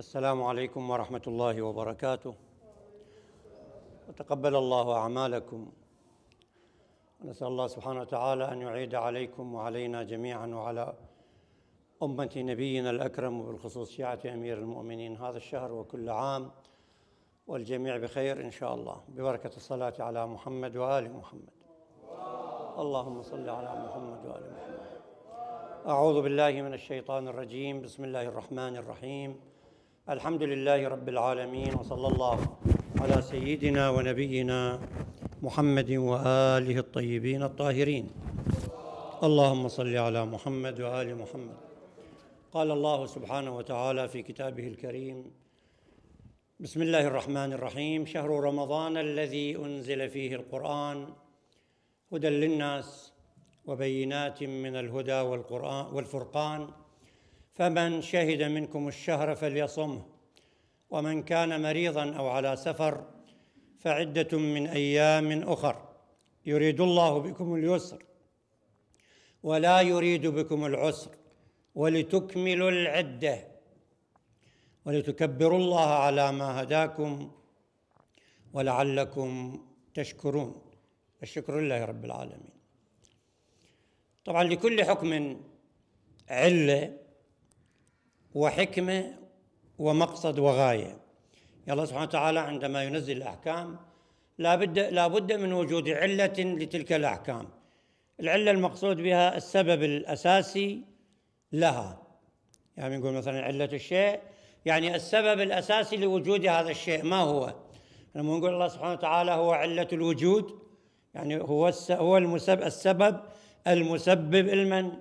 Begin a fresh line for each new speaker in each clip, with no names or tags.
السلام عليكم ورحمة الله وبركاته وتقبل الله أعمالكم ونسأل الله سبحانه وتعالى أن يعيد عليكم وعلينا جميعا وعلى أمة نبينا الأكرم وبالخصوص شيعة أمير المؤمنين هذا الشهر وكل عام والجميع بخير إن شاء الله ببركة الصلاة على محمد وآل محمد اللهم صل على محمد وآل محمد أعوذ بالله من الشيطان الرجيم بسم الله الرحمن الرحيم الحمد لله رب العالمين وصلى الله على سيدنا ونبينا محمد واله الطيبين الطاهرين اللهم صل على محمد وال محمد قال الله سبحانه وتعالى في كتابه الكريم بسم الله الرحمن الرحيم شهر رمضان الذي انزل فيه القران هدى للناس وبينات من الهدى والقران والفرقان فمن شهد منكم الشهر فليصمه ومن كان مريضا او على سفر فعده من ايام اخر يريد الله بكم اليسر ولا يريد بكم العسر ولتكملوا العده ولتكبروا الله على ما هداكم ولعلكم تشكرون الشكر لله رب العالمين طبعا لكل حكم عله وحكمة ومقصد وغاية الله سبحانه وتعالى عندما ينزل الأحكام لا بد, لا بد من وجود علة لتلك الأحكام العلة المقصود بها السبب الأساسي لها يعني نقول مثلا علة الشيء يعني السبب الأساسي لوجود هذا الشيء ما هو لما نقول الله سبحانه وتعالى هو علة الوجود يعني هو هو المسبب السبب المسبب لمن؟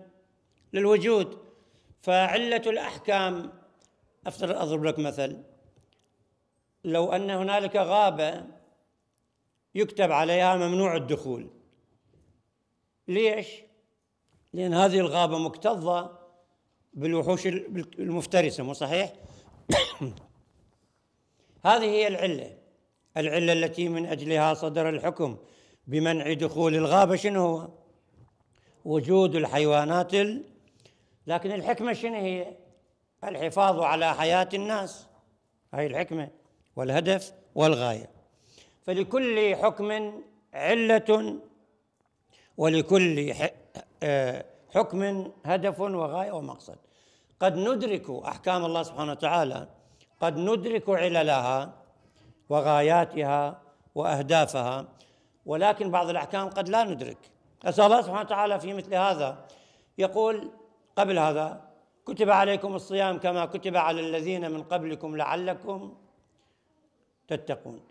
للوجود فعلة الأحكام أفترض أضرب لك مثل لو أن هنالك غابة يكتب عليها ممنوع الدخول ليش؟ لأن هذه الغابة مكتظة بالوحوش المفترسة مو صحيح؟ هذه هي العلة العلة التي من أجلها صدر الحكم بمنع دخول الغابة شنو هو؟ وجود الحيوانات لكن الحكمة شنو هي الحفاظ على حياة الناس هاي الحكمة والهدف والغاية فلكل حكم علة ولكل آه، حكم هدف وغاية ومقصد قد ندرك أحكام الله سبحانه وتعالى قد ندرك عللها وغاياتها وأهدافها ولكن بعض الأحكام قد لا ندرك أسأل الله سبحانه وتعالى في مثل هذا يقول قبل هذا كتب عليكم الصيام كما كتب على الذين من قبلكم لعلكم تتقون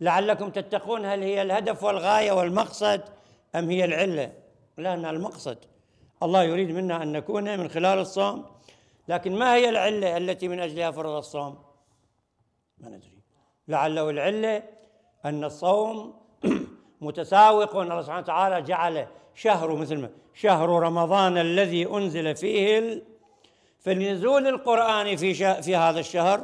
لعلكم تتقون هل هي الهدف والغايه والمقصد ام هي العله؟ لانها المقصد الله يريد منا ان نكون من خلال الصوم لكن ما هي العله التي من اجلها فرض الصوم؟ ما ندري لعله العله ان الصوم متساوق الله سبحانه وتعالى جعله شهر مثل ما شهر رمضان الذي أنزل فيه فنزول القرآن في في هذا الشهر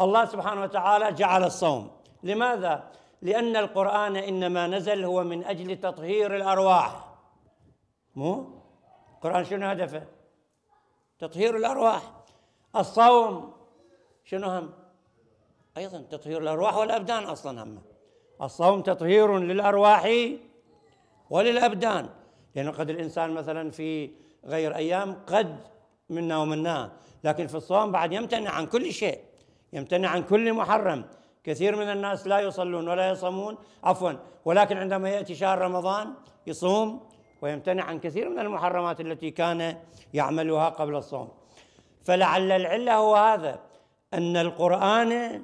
الله سبحانه وتعالى جعل الصوم لماذا؟ لأن القرآن إنما نزل هو من أجل تطهير الأرواح مو؟ القرآن شنو هدفه؟ تطهير الأرواح الصوم شنو هم؟ أيضا تطهير الأرواح والأبدان أصلا هم الصوم تطهير للأرواح وللأبدان لأنه قد الإنسان مثلا في غير أيام قد منا ومنا لكن في الصوم بعد يمتنع عن كل شيء يمتنع عن كل محرم كثير من الناس لا يصلون ولا يصومون عفوا ولكن عندما يأتي شهر رمضان يصوم ويمتنع عن كثير من المحرمات التي كان يعملها قبل الصوم فلعل العلة هو هذا أن القرآن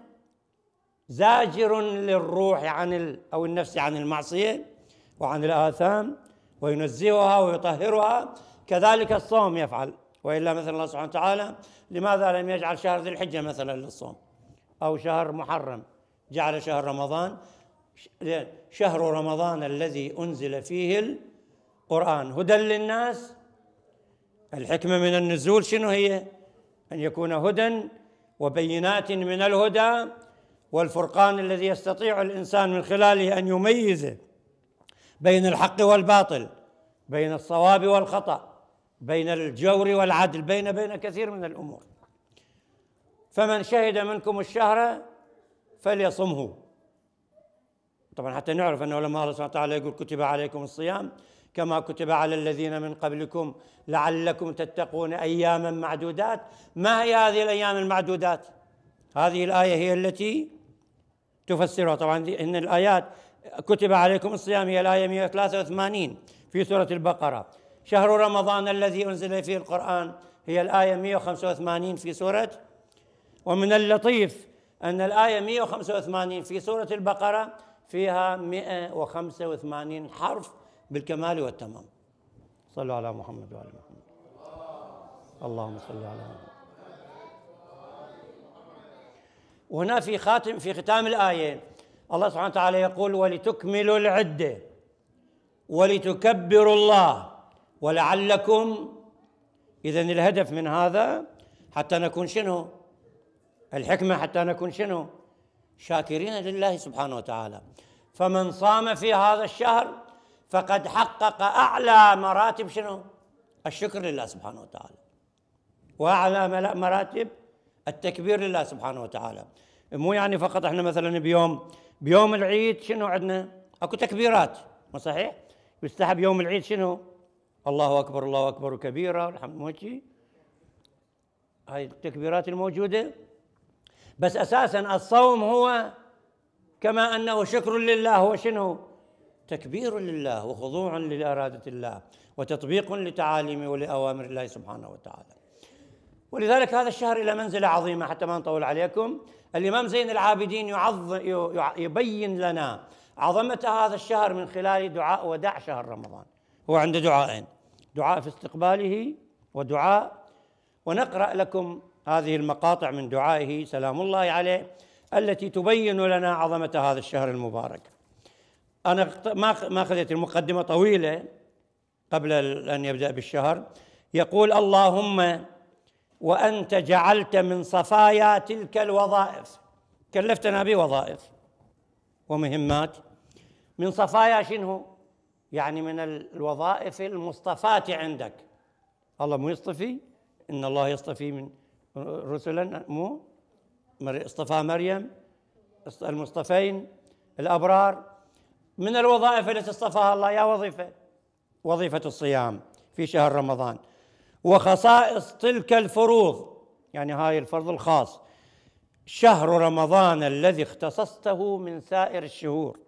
زاجر للروح عن أو النفس عن المعصية وعن الآثام وينزهها ويطهرها كذلك الصوم يفعل والا مثلا الله سبحانه وتعالى لماذا لم يجعل شهر ذي الحجه مثلا للصوم او شهر محرم جعل شهر رمضان شهر رمضان الذي انزل فيه القران هدى للناس الحكمه من النزول شنو هي؟ ان يكون هدى وبينات من الهدى والفرقان الذي يستطيع الانسان من خلاله ان يميزه بين الحق والباطل بين الصواب والخطأ بين الجور والعدل بين بين كثير من الأمور فمن شهد منكم الشهر فليصمه طبعا حتى نعرف انه لما الله سبحانه وتعالى يقول كتب عليكم الصيام كما كتب على الذين من قبلكم لعلكم تتقون أياما معدودات ما هي هذه الأيام المعدودات هذه الآية هي التي تفسرها طبعا إن الآيات كتب عليكم الصيام هي الآية 183 في سورة البقرة شهر رمضان الذي أنزل فيه القرآن هي الآية 185 في سورة ومن اللطيف أن الآية 185 في سورة البقرة فيها 185 حرف بالكمال والتمام صلوا على محمد وعلى محمد اللهم صل على محمد وهنا في خاتم في ختام الآية الله سبحانه وتعالى يقول ولتكملوا العدة ولتكبروا الله ولعلكم إذا الهدف من هذا حتى نكون شنو الحكمة حتى نكون شنو شاكرين لله سبحانه وتعالى فمن صام في هذا الشهر فقد حقق أعلى مراتب شنو الشكر لله سبحانه وتعالى وأعلى مراتب التكبير لله سبحانه وتعالى مو يعني فقط احنا مثلا بيوم بيوم العيد شنو عندنا؟ اكو تكبيرات ما صحيح؟ يستحب يوم العيد شنو؟ الله اكبر الله اكبر كبيره والحمد مو هاي التكبيرات الموجوده بس اساسا الصوم هو كما انه شكر لله هو شنو؟ تكبير لله وخضوع لإرادة الله وتطبيق لتعاليم ولأوامر الله سبحانه وتعالى ولذلك هذا الشهر إلى منزلة عظيمة حتى ما نطول عليكم الإمام زين العابدين يعظ يبين لنا عظمة هذا الشهر من خلال دعاء وداع شهر رمضان هو عنده دعاءين دعاء في استقباله ودعاء ونقرأ لكم هذه المقاطع من دعائه سلام الله عليه التي تبين لنا عظمة هذا الشهر المبارك أنا ما أخذت المقدمة طويلة قبل أن يبدأ بالشهر يقول اللهم وأنت جعلت من صفايا تلك الوظائف كلفتنا بوظائف ومهمات من صفايا شنو يعني من الوظائف المصطفاة عندك الله مو يصطفي إن الله يصطفي من رسلا مو اصطفى مريم المصطفين الأبرار من الوظائف التي اصطفاها الله يا وظيفة وظيفة الصيام في شهر رمضان وخصائص تلك الفروض يعني هاي الفرض الخاص شهر رمضان الذي اختصصته من سائر الشهور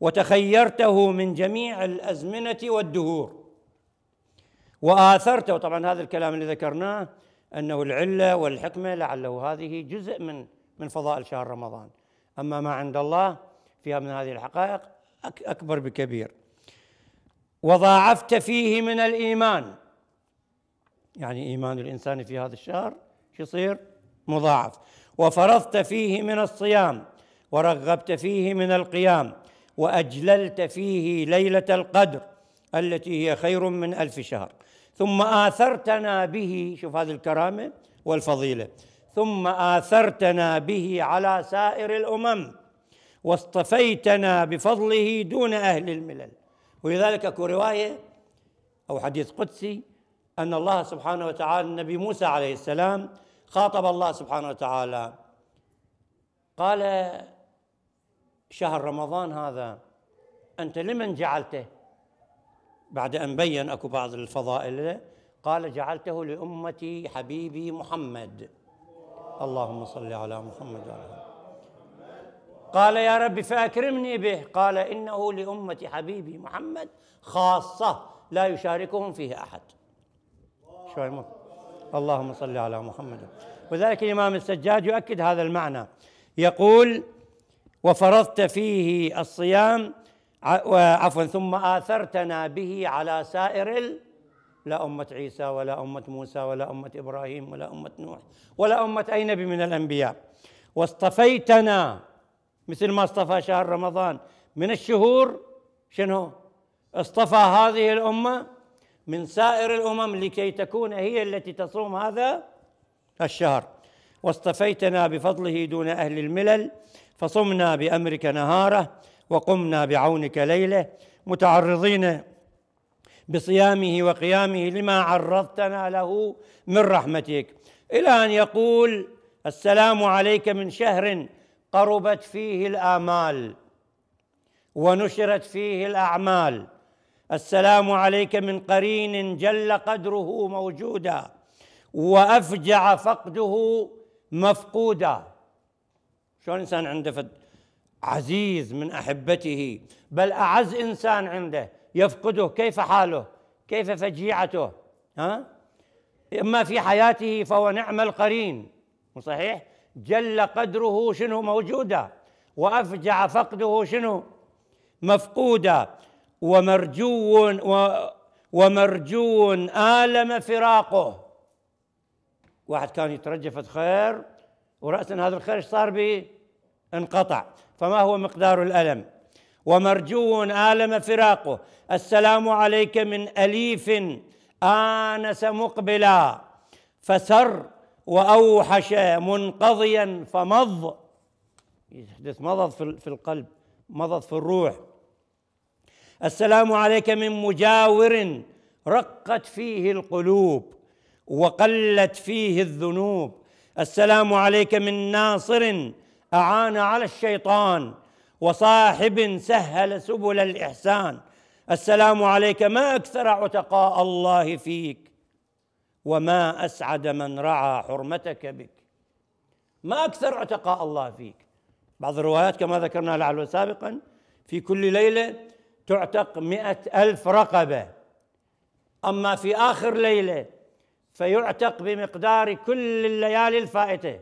وتخيرته من جميع الازمنه والدهور واثرته طبعا هذا الكلام اللي ذكرناه انه العله والحكمه لعله هذه جزء من من فضائل شهر رمضان اما ما عند الله فيها من هذه الحقائق اكبر بكبير وضاعفت فيه من الايمان يعني إيمان الإنسان في هذا الشهر يصير مضاعف وفرضت فيه من الصيام ورغبت فيه من القيام وأجللت فيه ليلة القدر التي هي خير من ألف شهر ثم آثرتنا به شوف هذه الكرامة والفضيلة ثم آثرتنا به على سائر الأمم واصطفيتنا بفضله دون أهل الملل ولذلك أكو رواية أو حديث قدسي أن الله سبحانه وتعالى النبي موسى عليه السلام خاطب الله سبحانه وتعالى قال شهر رمضان هذا أنت لمن جعلته بعد أن بين أكو بعض الفضائل قال جعلته لأمتي حبيبي محمد اللهم صل على محمد وعلى محمد قال يا رب فأكرمني به قال إنه لأمة حبيبي محمد خاصة لا يشاركهم فيه أحد شوي مو اللهم صل على محمد وذلك الإمام السجاد يؤكد هذا المعنى يقول وفرضت فيه الصيام عفوا ثم آثرتنا به على سائر لا أمة عيسى ولا أمة موسى ولا أمة إبراهيم ولا أمة نوح ولا أمة أي نبي من الأنبياء واصطفيتنا مثل ما اصطفى شهر رمضان من الشهور شنو؟ اصطفى هذه الأمة من سائر الامم لكي تكون هي التي تصوم هذا الشهر واصطفيتنا بفضله دون اهل الملل فصمنا بامرك نهاره وقمنا بعونك ليله متعرضين بصيامه وقيامه لما عرضتنا له من رحمتك الى ان يقول السلام عليك من شهر قربت فيه الامال ونشرت فيه الاعمال السلام عليك من قرين جل قدره موجودا وافجع فقده مفقودا شلون انسان عنده فد عزيز من احبته بل اعز انسان عنده يفقده كيف حاله كيف فجيعته ها اما في حياته فهو نعم القرين صحيح جل قدره شنو موجودا وافجع فقده شنو مفقودا ومرجو ومرجو آلم فراقه واحد كان يترجف خير ورأسا هذا الخير ايش صار به؟ انقطع فما هو مقدار الألم؟ ومرجو آلم فراقه السلام عليك من أليف آنس مقبلا فسر وأوحش منقضيا فمض يحدث مضض في القلب مضض في الروح السلام عليك من مجاور رقت فيه القلوب وقلت فيه الذنوب السلام عليك من ناصر اعان على الشيطان وصاحب سهل سبل الاحسان السلام عليك ما اكثر عتقاء الله فيك وما اسعد من رعى حرمتك بك ما اكثر عتقاء الله فيك بعض الروايات كما ذكرنا لعله سابقا في كل ليله تعتق مئة ألف رقبة أما في آخر ليلة فيعتق بمقدار كل الليالي الفائتة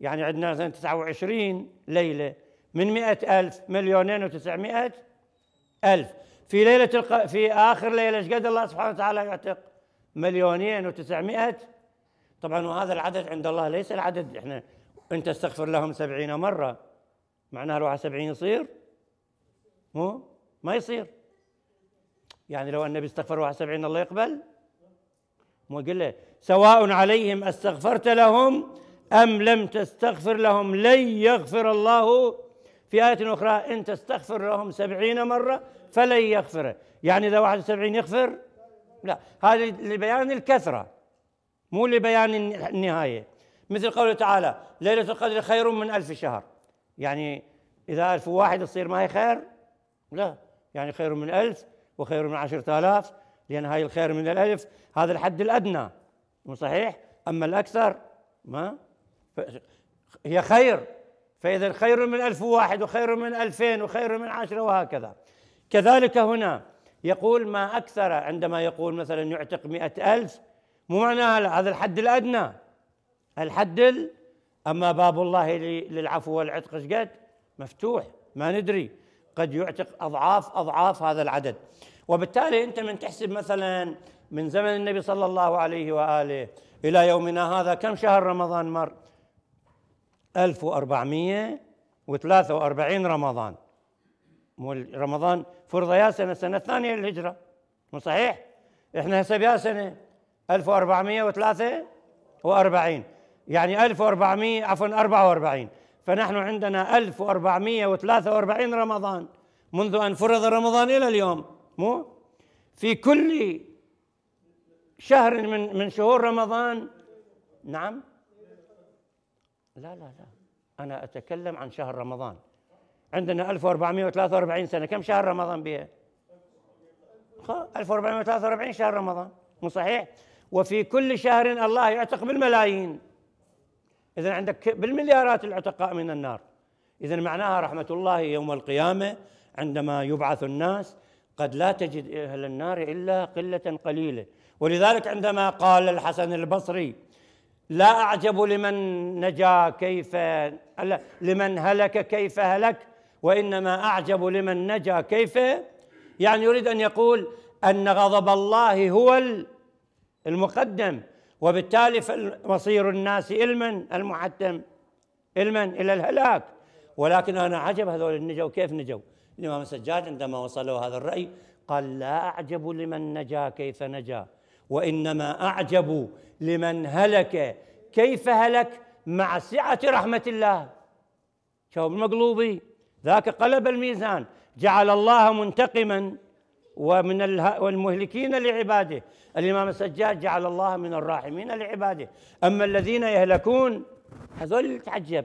يعني عندنا مثلا 29 ليلة من مئة ألف مليونين وتسعمائة ألف في ليلة الق... في آخر ليلة ايش قد الله سبحانه وتعالى يعتق مليونين وتسعمائة طبعا وهذا العدد عند الله ليس العدد احنا انت استغفر لهم سبعين مرة معناها روح سبعين يصير مو ما يصير يعني لو النبي استغفر 71 الله يقبل مو قل له سواء عليهم استغفرت لهم أم لم تستغفر لهم لن يغفر الله في آية أخرى إن تستغفر لهم سبعين مرة فلن يغفره يعني إذا واحد سبعين يغفر لا هذا لبيان الكثرة مو لبيان النهاية مثل قوله تعالى ليلة القدر خير من ألف شهر يعني إذا ألف واحد يصير ما هي خير لا يعني خير من ألف وخير من عشرة آلاف لأن هاي الخير من الألف هذا الحد الأدنى مو صحيح أما الأكثر ما هي خير فإذا خير من ألف واحد وخير من ألفين وخير من عشرة وهكذا كذلك هنا يقول ما أكثر عندما يقول مثلا يعتق مئة ألف مو معناها هذا الحد الأدنى الحد ال أما باب الله للعفو والعتق ايش قد؟ مفتوح ما ندري قد يعتق اضعاف اضعاف هذا العدد وبالتالي انت من تحسب مثلا من زمن النبي صلى الله عليه واله الى يومنا هذا كم شهر رمضان مر 1443 رمضان رمضان فرض يا سنه السنه الثانيه للهجره مو صحيح احنا هسه بيا سنه 1443 يعني 1400 عفوا 44 فنحن عندنا 1443 رمضان منذ أن فرض رمضان إلى اليوم مو في كل شهر من من شهور رمضان نعم لا لا لا أنا أتكلم عن شهر رمضان عندنا 1443 سنة كم شهر رمضان بها 1443 شهر رمضان مو صحيح وفي كل شهر الله يعتق بالملايين اذا عندك بالمليارات العتقاء من النار اذا معناها رحمه الله يوم القيامه عندما يبعث الناس قد لا تجد اهل النار الا قله قليله ولذلك عندما قال الحسن البصري لا اعجب لمن نجا كيف لمن هلك كيف هلك وانما اعجب لمن نجا كيف يعني يريد ان يقول ان غضب الله هو المقدم وبالتالي فمصير الناس إلمن المحتم إلمن إلى الهلاك ولكن أنا عجب هذول النجوا كيف نجوا الإمام السجاد عندما وصلوا هذا الرأي قال لا أعجب لمن نجا كيف نجا وإنما أعجب لمن هلك كيف هلك مع سعة رحمة الله شوف المقلوبي ذاك قلب الميزان جعل الله منتقما ومن والمهلكين لعباده الإمام السجاد جعل الله من الراحمين لعباده أما الذين يهلكون هذول تعجب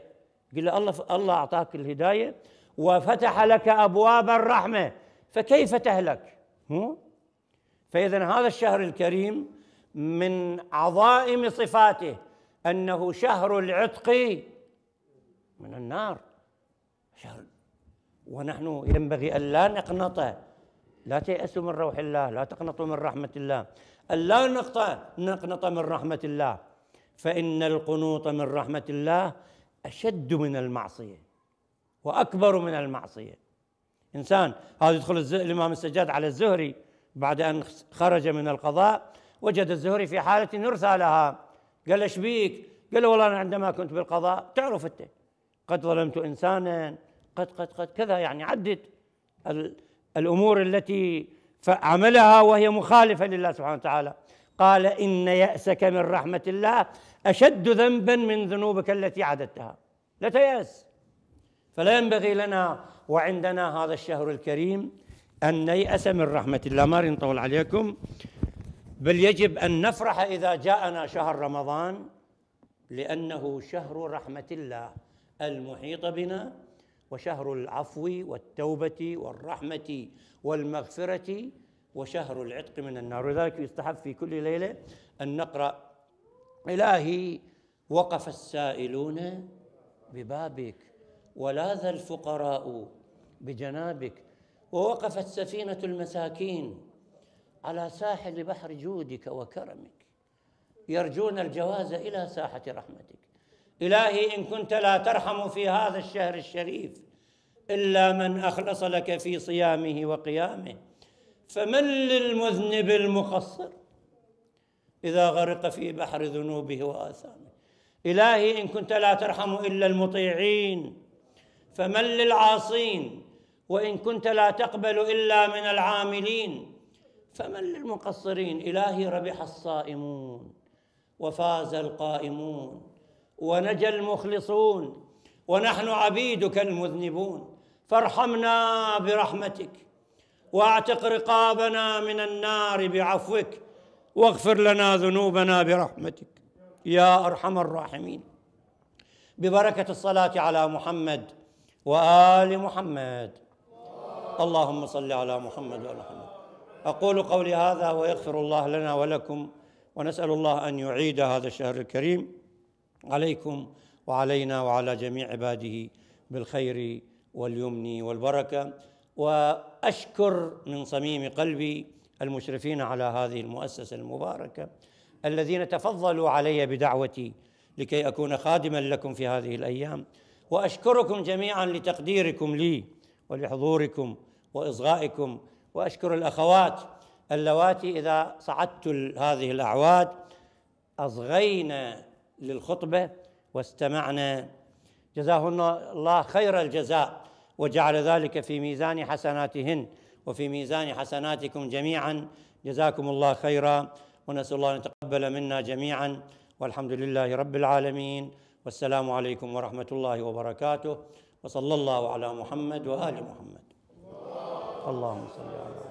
قال له الله الله أعطاك الهداية وفتح لك أبواب الرحمة فكيف تهلك فإذا هذا الشهر الكريم من عظائم صفاته أنه شهر العتق من النار شهر ونحن ينبغي أن لا نقنطه لا تيأسوا من روح الله لا تقنطوا من رحمة الله ألا نقطع نقنط من رحمة الله فإن القنوط من رحمة الله أشد من المعصية وأكبر من المعصية إنسان هذا يدخل الإمام السجاد على الزهري بعد أن خرج من القضاء وجد الزهري في حالة يرثى لها قال له بيك؟ قال له والله أنا عندما كنت بالقضاء تعرف أنت قد ظلمت إنسانا قد قد قد كذا يعني عدد الامور التي عملها وهي مخالفه لله سبحانه وتعالى قال ان ياسك من رحمه الله اشد ذنبا من ذنوبك التي عددتها لا تياس فلا ينبغي لنا وعندنا هذا الشهر الكريم ان نيأس من رحمه الله ما نطول عليكم بل يجب ان نفرح اذا جاءنا شهر رمضان لانه شهر رحمه الله المحيط بنا وشهر العفو والتوبة والرحمة والمغفرة وشهر العتق من النار ولذلك يستحب في كل ليلة أن نقرأ إلهي وقف السائلون ببابك ولاذ الفقراء بجنابك ووقفت سفينة المساكين على ساحل بحر جودك وكرمك يرجون الجواز إلى ساحة رحمتك إلهي إن كنت لا ترحم في هذا الشهر الشريف إلا من أخلص لك في صيامه وقيامه فمن للمذنب المقصر إذا غرق في بحر ذنوبه وآثامه إلهي إن كنت لا ترحم إلا المطيعين فمن للعاصين وإن كنت لا تقبل إلا من العاملين فمن للمقصرين إلهي ربح الصائمون وفاز القائمون ونجا المخلصون ونحن عبيدك المذنبون فارحمنا برحمتك واعتق رقابنا من النار بعفوك واغفر لنا ذنوبنا برحمتك يا ارحم الراحمين ببركه الصلاه على محمد وال محمد اللهم صل على محمد وعلى محمد اقول قولي هذا ويغفر الله لنا ولكم ونسال الله ان يعيد هذا الشهر الكريم عليكم وعلينا وعلى جميع عباده بالخير واليمن والبركه واشكر من صميم قلبي المشرفين على هذه المؤسسه المباركه الذين تفضلوا علي بدعوتي لكي اكون خادما لكم في هذه الايام واشكركم جميعا لتقديركم لي ولحضوركم واصغائكم واشكر الاخوات اللواتي اذا صعدت هذه الاعواد اصغين للخطبة واستمعنا جزاهن الله خير الجزاء وجعل ذلك في ميزان حسناتهن وفي ميزان حسناتكم جميعا جزاكم الله خيرا ونسأل الله أن يتقبل منا جميعا والحمد لله رب العالمين والسلام عليكم ورحمة الله وبركاته وصلى الله على محمد وآل محمد اللهم صل على محمد